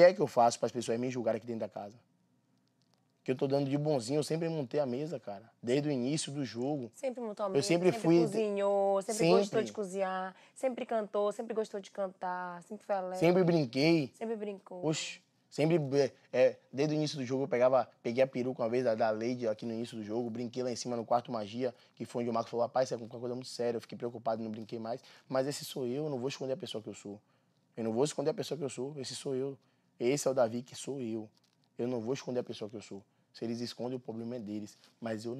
que é que eu faço para as pessoas me julgarem aqui dentro da casa? Que eu tô dando de bonzinho, eu sempre montei a mesa, cara. Desde o início do jogo. Sempre montou a mesa. Eu sempre, sempre fui. Cozinhou, sempre, sempre, gostou de cozinhar, sempre cantou, sempre gostou de cantar, sempre foi alegre. Sempre brinquei. Sempre brincou. Oxi. Sempre, é, é desde o início do jogo, eu pegava, peguei a peruca uma vez da, da Lady aqui no início do jogo, brinquei lá em cima no quarto magia, que foi onde o Marco falou, rapaz, isso é uma coisa muito séria, eu fiquei preocupado, não brinquei mais. Mas esse sou eu, eu não vou esconder a pessoa que eu sou. Eu não vou esconder a pessoa que eu sou, esse sou eu. Esse é o Davi que sou eu. Eu não vou esconder a pessoa que eu sou. Se eles escondem, o problema é deles. Mas eu não